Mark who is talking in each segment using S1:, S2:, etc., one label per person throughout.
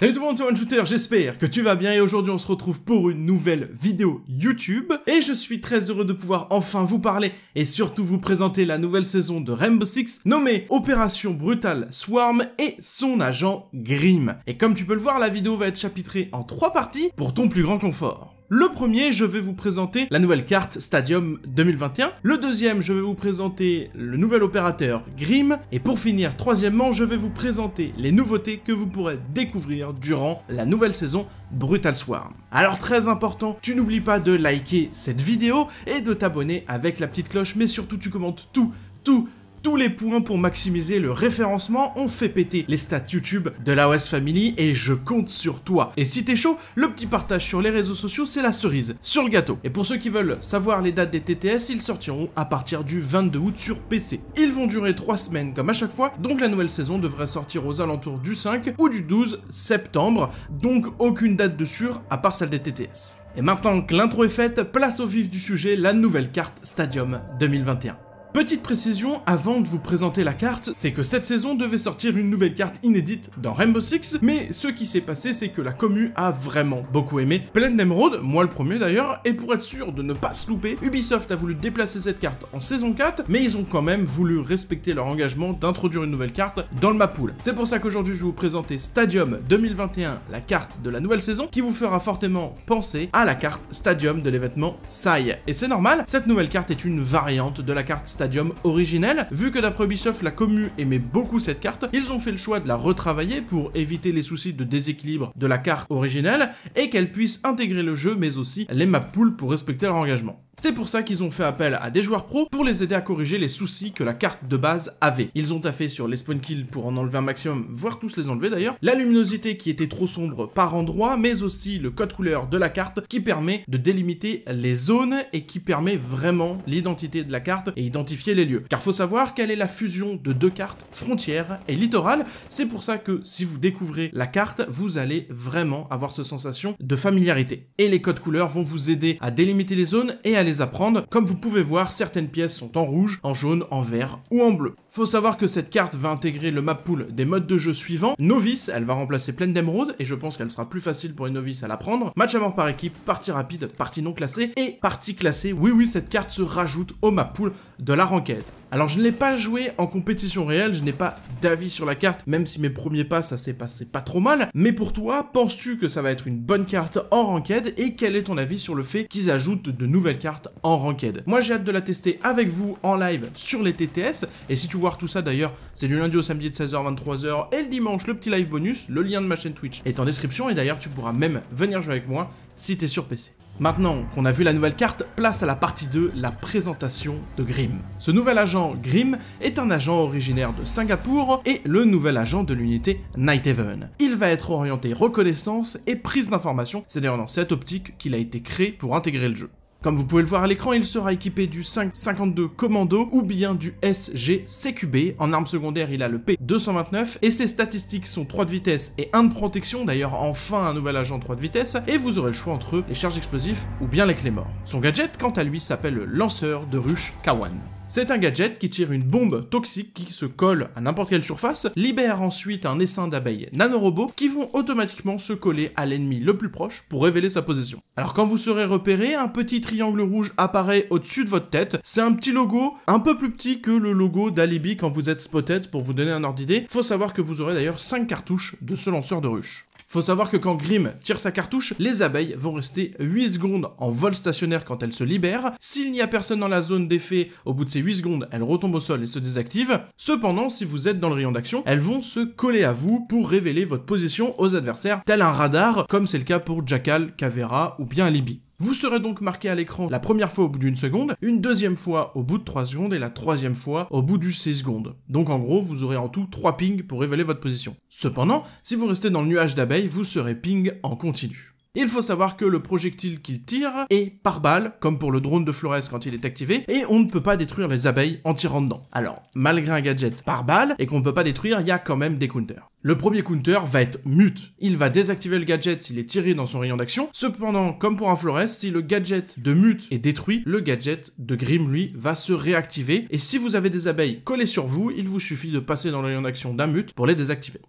S1: Salut tout le monde, c'est OneShooter, j'espère que tu vas bien et aujourd'hui on se retrouve pour une nouvelle vidéo YouTube et je suis très heureux de pouvoir enfin vous parler et surtout vous présenter la nouvelle saison de Rainbow Six nommée Opération Brutale Swarm et son agent Grimm. Et comme tu peux le voir, la vidéo va être chapitrée en trois parties pour ton plus grand confort. Le premier, je vais vous présenter la nouvelle carte Stadium 2021. Le deuxième, je vais vous présenter le nouvel opérateur Grim. Et pour finir, troisièmement, je vais vous présenter les nouveautés que vous pourrez découvrir durant la nouvelle saison Brutal Swarm. Alors très important, tu n'oublies pas de liker cette vidéo et de t'abonner avec la petite cloche, mais surtout tu commentes tout, tout, tous les points pour maximiser le référencement. ont fait péter les stats YouTube de la OS Family et je compte sur toi. Et si t'es chaud, le petit partage sur les réseaux sociaux, c'est la cerise sur le gâteau. Et pour ceux qui veulent savoir les dates des TTS, ils sortiront à partir du 22 août sur PC. Ils vont durer 3 semaines comme à chaque fois, donc la nouvelle saison devrait sortir aux alentours du 5 ou du 12 septembre, donc aucune date de sûr à part celle des TTS. Et maintenant que l'intro est faite, place au vif du sujet, la nouvelle carte Stadium 2021. Petite précision avant de vous présenter la carte, c'est que cette saison devait sortir une nouvelle carte inédite dans Rainbow Six, mais ce qui s'est passé c'est que la commu a vraiment beaucoup aimé Pleine d'émeraude, moi le premier d'ailleurs, et pour être sûr de ne pas se louper, Ubisoft a voulu déplacer cette carte en saison 4, mais ils ont quand même voulu respecter leur engagement d'introduire une nouvelle carte dans le map pool. C'est pour ça qu'aujourd'hui je vais vous présenter Stadium 2021, la carte de la nouvelle saison, qui vous fera fortement penser à la carte Stadium de l'événement Sai. Et c'est normal, cette nouvelle carte est une variante de la carte Stadium. Stadium originel. Vu que d'après Ubisoft, la commu aimait beaucoup cette carte, ils ont fait le choix de la retravailler pour éviter les soucis de déséquilibre de la carte originelle et qu'elle puisse intégrer le jeu mais aussi les map pool pour respecter leur engagement. C'est pour ça qu'ils ont fait appel à des joueurs pro pour les aider à corriger les soucis que la carte de base avait. Ils ont taffé sur les spawn kills pour en enlever un maximum, voire tous les enlever d'ailleurs, la luminosité qui était trop sombre par endroit, mais aussi le code couleur de la carte qui permet de délimiter les zones et qui permet vraiment l'identité de la carte et identifier les lieux. Car faut savoir qu'elle est la fusion de deux cartes, frontière et littoral. C'est pour ça que si vous découvrez la carte, vous allez vraiment avoir ce sensation de familiarité. Et les codes couleurs vont vous aider à délimiter les zones et à les apprendre. Comme vous pouvez voir, certaines pièces sont en rouge, en jaune, en vert ou en bleu. Faut savoir que cette carte va intégrer le map pool des modes de jeu suivants. Novice, elle va remplacer Pleine d'Émeraude et je pense qu'elle sera plus facile pour une novice à l'apprendre. Match à mort par équipe, partie rapide, partie non classée et partie classée. Oui oui, cette carte se rajoute au map pool de la ranked. Alors je ne l'ai pas joué en compétition réelle, je n'ai pas d'avis sur la carte, même si mes premiers pas ça s'est passé pas trop mal. Mais pour toi, penses-tu que ça va être une bonne carte en ranked et quel est ton avis sur le fait qu'ils ajoutent de nouvelles cartes en ranked Moi j'ai hâte de la tester avec vous en live sur les TTS et si tu veux voir tout ça d'ailleurs, c'est du lundi au samedi de 16h 23h et le dimanche le petit live bonus, le lien de ma chaîne Twitch est en description et d'ailleurs tu pourras même venir jouer avec moi si t'es sur PC. Maintenant qu'on a vu la nouvelle carte, place à la partie 2, la présentation de Grimm. Ce nouvel agent Grimm est un agent originaire de Singapour et le nouvel agent de l'unité Night Haven. Il va être orienté reconnaissance et prise d'information, c'est d'ailleurs dans cette optique qu'il a été créé pour intégrer le jeu. Comme vous pouvez le voir à l'écran, il sera équipé du 552 Commando ou bien du SG CQB. En arme secondaire, il a le P229 et ses statistiques sont 3 de vitesse et 1 de protection. D'ailleurs, enfin un nouvel agent 3 de vitesse et vous aurez le choix entre les charges explosives ou bien les clés morts. Son gadget, quant à lui, s'appelle le lanceur de ruche Kawan. C'est un gadget qui tire une bombe toxique qui se colle à n'importe quelle surface, libère ensuite un essaim d'abeilles nanorobots qui vont automatiquement se coller à l'ennemi le plus proche pour révéler sa position. Alors quand vous serez repéré, un petit triangle rouge apparaît au-dessus de votre tête. C'est un petit logo, un peu plus petit que le logo d'Alibi quand vous êtes spotted pour vous donner un ordre d'idée. Faut savoir que vous aurez d'ailleurs 5 cartouches de ce lanceur de ruche. Faut savoir que quand Grimm tire sa cartouche, les abeilles vont rester 8 secondes en vol stationnaire quand elles se libèrent. S'il n'y a personne dans la zone d'effet, au bout de ces 8 secondes, elles retombent au sol et se désactivent. Cependant, si vous êtes dans le rayon d'action, elles vont se coller à vous pour révéler votre position aux adversaires, tel un radar, comme c'est le cas pour Jackal, Cavera ou bien Libby. Vous serez donc marqué à l'écran la première fois au bout d'une seconde, une deuxième fois au bout de 3 secondes et la troisième fois au bout du 6 secondes. Donc en gros, vous aurez en tout 3 pings pour révéler votre position. Cependant, si vous restez dans le nuage d'abeilles, vous serez ping en continu. Il faut savoir que le projectile qu'il tire est par balle, comme pour le drone de Flores quand il est activé, et on ne peut pas détruire les abeilles en tirant dedans. Alors, malgré un gadget par balle et qu'on ne peut pas détruire, il y a quand même des counters. Le premier counter va être mute. Il va désactiver le gadget s'il est tiré dans son rayon d'action. Cependant, comme pour un Flores, si le gadget de mute est détruit, le gadget de Grim, lui, va se réactiver. Et si vous avez des abeilles collées sur vous, il vous suffit de passer dans le rayon d'action d'un mute pour les désactiver.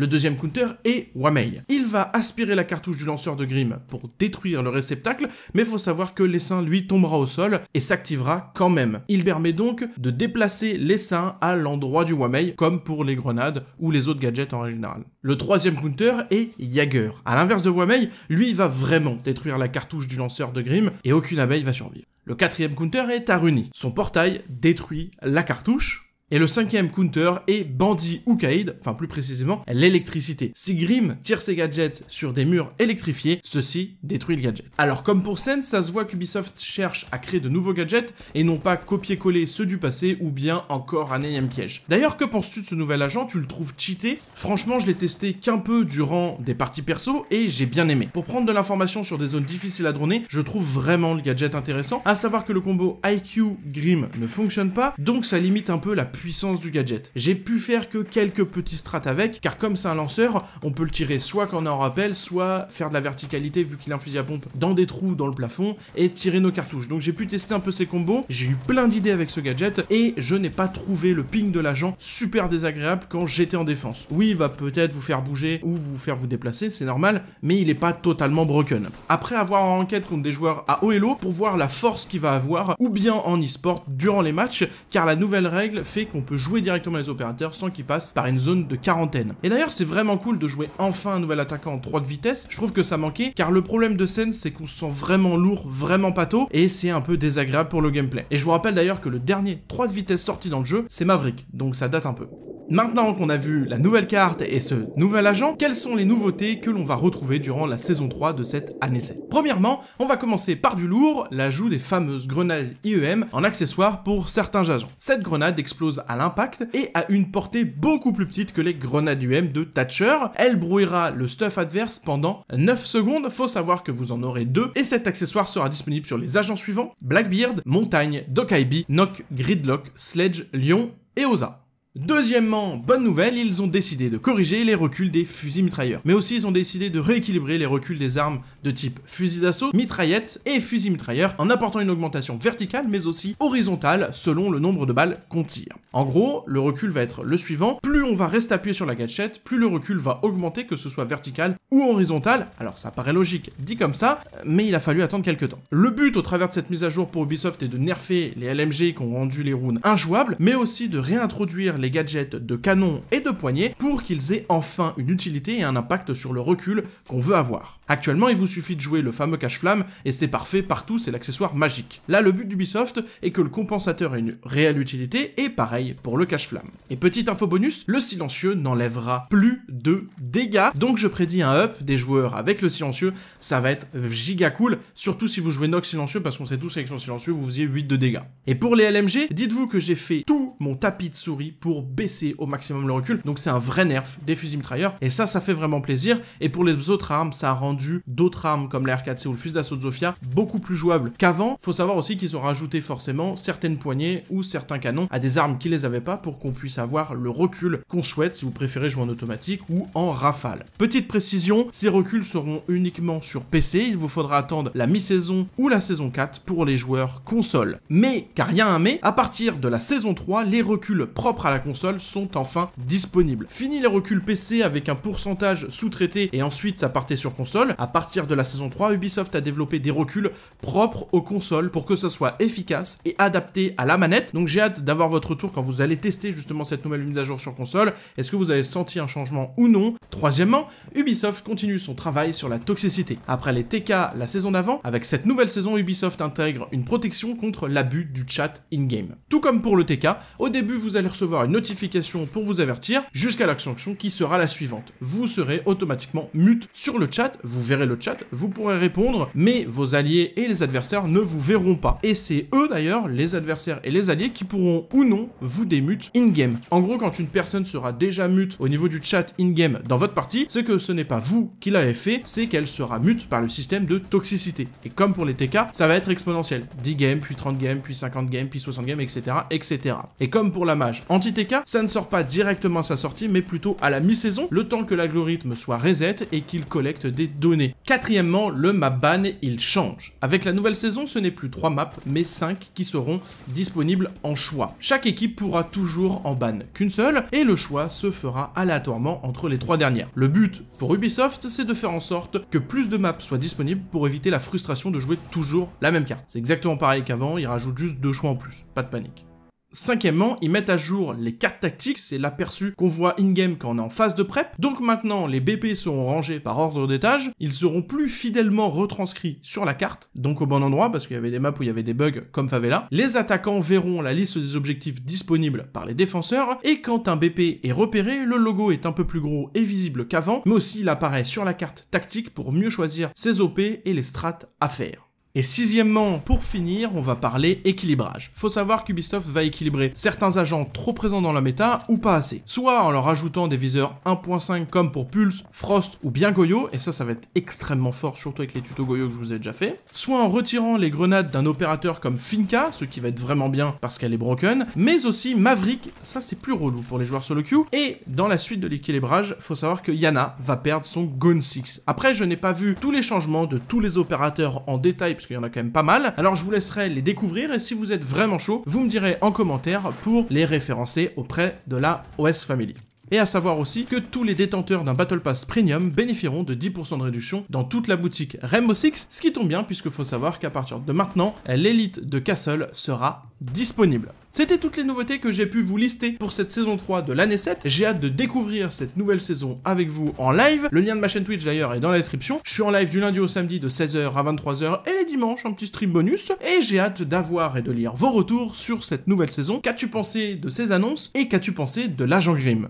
S1: Le deuxième counter est Wamei. Il va aspirer la cartouche du lanceur de Grimm pour détruire le réceptacle, mais faut savoir que l'essaim lui tombera au sol et s'activera quand même. Il permet donc de déplacer l'essaim à l'endroit du Wamei, comme pour les grenades ou les autres gadgets en général. Le troisième counter est Yager, A l'inverse de Wamei, lui va vraiment détruire la cartouche du lanceur de Grimm et aucune abeille va survivre. Le quatrième counter est Aruni. Son portail détruit la cartouche, et le cinquième counter est bandit ou Kaïd, enfin plus précisément l'électricité. Si Grim tire ses gadgets sur des murs électrifiés, ceci détruit le gadget. Alors comme pour Sen, ça se voit qu'Ubisoft cherche à créer de nouveaux gadgets et non pas copier-coller ceux du passé ou bien encore un énième piège. D'ailleurs, que penses-tu de ce nouvel agent Tu le trouves cheaté Franchement, je l'ai testé qu'un peu durant des parties perso et j'ai bien aimé. Pour prendre de l'information sur des zones difficiles à droner, je trouve vraiment le gadget intéressant, à savoir que le combo IQ Grim ne fonctionne pas, donc ça limite un peu la puissance puissance du gadget. J'ai pu faire que quelques petits strats avec, car comme c'est un lanceur, on peut le tirer soit quand on en rappel, soit faire de la verticalité vu qu'il a un fusil à pompe dans des trous dans le plafond et tirer nos cartouches. Donc j'ai pu tester un peu ces combos, j'ai eu plein d'idées avec ce gadget et je n'ai pas trouvé le ping de l'agent super désagréable quand j'étais en défense. Oui, il va peut-être vous faire bouger ou vous faire vous déplacer, c'est normal, mais il n'est pas totalement broken. Après avoir en enquête contre des joueurs à haut pour voir la force qu'il va avoir ou bien en e-sport durant les matchs, car la nouvelle règle fait qu'on peut jouer directement les opérateurs sans qu'ils passent par une zone de quarantaine. Et d'ailleurs, c'est vraiment cool de jouer enfin un nouvel attaquant en 3 de vitesse. Je trouve que ça manquait, car le problème de scène c'est qu'on se sent vraiment lourd, vraiment pâteau, et c'est un peu désagréable pour le gameplay. Et je vous rappelle d'ailleurs que le dernier 3 de vitesse sorti dans le jeu, c'est Maverick, donc ça date un peu. Maintenant qu'on a vu la nouvelle carte et ce nouvel agent, quelles sont les nouveautés que l'on va retrouver durant la saison 3 de cette année 7 Premièrement, on va commencer par du lourd, l'ajout des fameuses grenades IEM en accessoire pour certains agents. Cette grenade explose à l'impact et a une portée beaucoup plus petite que les grenades IEM de Thatcher. Elle brouillera le stuff adverse pendant 9 secondes, faut savoir que vous en aurez deux et cet accessoire sera disponible sur les agents suivants, Blackbeard, Montagne, IB, Nock, Gridlock, Sledge, Lion et Oza. Deuxièmement, bonne nouvelle, ils ont décidé de corriger les reculs des fusils mitrailleurs. Mais aussi ils ont décidé de rééquilibrer les reculs des armes de type fusil d'assaut, mitraillette et fusil mitrailleur en apportant une augmentation verticale mais aussi horizontale selon le nombre de balles qu'on tire. En gros, le recul va être le suivant, plus on va rester appuyé sur la gâchette, plus le recul va augmenter que ce soit vertical ou horizontal. Alors ça paraît logique dit comme ça, mais il a fallu attendre quelques temps. Le but au travers de cette mise à jour pour Ubisoft est de nerfer les LMG qui ont rendu les runes injouables, mais aussi de réintroduire les gadgets de canon et de poignet pour qu'ils aient enfin une utilité et un impact sur le recul qu'on veut avoir. Actuellement, il vous suffit de jouer le fameux cache-flamme et c'est parfait partout, c'est l'accessoire magique. Là, le but d'Ubisoft est que le compensateur ait une réelle utilité et pareil pour le cache-flamme. Et petite info bonus, le silencieux n'enlèvera plus de dégâts, donc je prédis un up des joueurs avec le silencieux, ça va être giga cool, surtout si vous jouez Nox silencieux parce qu'on sait tous avec son silencieux vous faisiez 8 de dégâts. Et pour les LMG, dites-vous que j'ai fait tout mon tapis de souris pour baisser au maximum le recul. Donc c'est un vrai nerf des fusils mitrailleurs. Et ça, ça fait vraiment plaisir. Et pour les autres armes, ça a rendu d'autres armes comme la R4C ou le fusil d'assaut de Zofia beaucoup plus jouables qu'avant. Faut savoir aussi qu'ils ont rajouté forcément certaines poignées ou certains canons à des armes qui les avaient pas pour qu'on puisse avoir le recul qu'on souhaite si vous préférez jouer en automatique ou en rafale. Petite précision, ces reculs seront uniquement sur PC. Il vous faudra attendre la mi-saison ou la saison 4 pour les joueurs console. Mais, car il y a un mais, à partir de la saison 3, les reculs propres à la console sont enfin disponibles. Fini les reculs PC avec un pourcentage sous-traité et ensuite ça partait sur console. À partir de la saison 3, Ubisoft a développé des reculs propres aux consoles pour que ça soit efficace et adapté à la manette. Donc j'ai hâte d'avoir votre retour quand vous allez tester justement cette nouvelle mise à jour sur console. Est-ce que vous avez senti un changement ou non Troisièmement, Ubisoft continue son travail sur la toxicité. Après les TK la saison d'avant, avec cette nouvelle saison, Ubisoft intègre une protection contre l'abus du chat in-game. Tout comme pour le TK, au début vous allez recevoir une notification pour vous avertir jusqu'à l'action qui sera la suivante. Vous serez automatiquement mute sur le chat, vous verrez le chat, vous pourrez répondre, mais vos alliés et les adversaires ne vous verront pas. Et c'est eux d'ailleurs, les adversaires et les alliés, qui pourront ou non vous démute in-game. En gros, quand une personne sera déjà mute au niveau du chat in-game dans votre partie, c'est que ce n'est pas vous qui l'avez fait, c'est qu'elle sera mute par le système de toxicité. Et comme pour les TK, ça va être exponentiel. 10 games, puis 30 games, puis 50 games, puis 60 games, etc. etc. Et comme pour la mage, anti cas, ça ne sort pas directement à sa sortie, mais plutôt à la mi-saison, le temps que l'algorithme soit reset et qu'il collecte des données. Quatrièmement, le map ban, il change. Avec la nouvelle saison, ce n'est plus 3 maps, mais 5 qui seront disponibles en choix. Chaque équipe pourra toujours en ban qu'une seule, et le choix se fera aléatoirement entre les trois dernières. Le but pour Ubisoft, c'est de faire en sorte que plus de maps soient disponibles pour éviter la frustration de jouer toujours la même carte. C'est exactement pareil qu'avant, il rajoute juste deux choix en plus, pas de panique. Cinquièmement, ils mettent à jour les cartes tactiques, c'est l'aperçu qu'on voit in-game quand on est en phase de prep. Donc maintenant, les BP seront rangés par ordre d'étage, ils seront plus fidèlement retranscrits sur la carte, donc au bon endroit, parce qu'il y avait des maps où il y avait des bugs comme Favela. Les attaquants verront la liste des objectifs disponibles par les défenseurs, et quand un BP est repéré, le logo est un peu plus gros et visible qu'avant, mais aussi il apparaît sur la carte tactique pour mieux choisir ses OP et les strats à faire. Et sixièmement, pour finir, on va parler équilibrage. Faut savoir qu'Ubisoft va équilibrer certains agents trop présents dans la méta ou pas assez. Soit en leur ajoutant des viseurs 1.5 comme pour Pulse, Frost ou bien Goyo, et ça, ça va être extrêmement fort, surtout avec les tutos Goyo que je vous ai déjà fait. Soit en retirant les grenades d'un opérateur comme Finca, ce qui va être vraiment bien parce qu'elle est broken, mais aussi Maverick, ça c'est plus relou pour les joueurs solo queue. Et dans la suite de l'équilibrage, faut savoir que Yana va perdre son Gone 6. Après, je n'ai pas vu tous les changements de tous les opérateurs en détail parce qu'il y en a quand même pas mal. Alors je vous laisserai les découvrir et si vous êtes vraiment chaud, vous me direz en commentaire pour les référencer auprès de la OS Family. Et à savoir aussi que tous les détenteurs d'un Battle Pass Premium bénéficieront de 10% de réduction dans toute la boutique Rainbow Six, ce qui tombe bien puisque faut savoir qu'à partir de maintenant, l'élite de Castle sera disponible. C'était toutes les nouveautés que j'ai pu vous lister pour cette saison 3 de l'année 7. J'ai hâte de découvrir cette nouvelle saison avec vous en live. Le lien de ma chaîne Twitch d'ailleurs est dans la description. Je suis en live du lundi au samedi de 16h à 23h et les dimanches en petit stream bonus. Et j'ai hâte d'avoir et de lire vos retours sur cette nouvelle saison. Qu'as-tu pensé de ces annonces et qu'as-tu pensé de l'agent Grim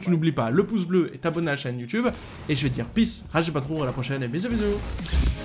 S1: tu n'oublies pas le pouce bleu et t'abonner à la chaîne YouTube. Et je vais te dire peace, rage pas trop, à la prochaine et bisous bisous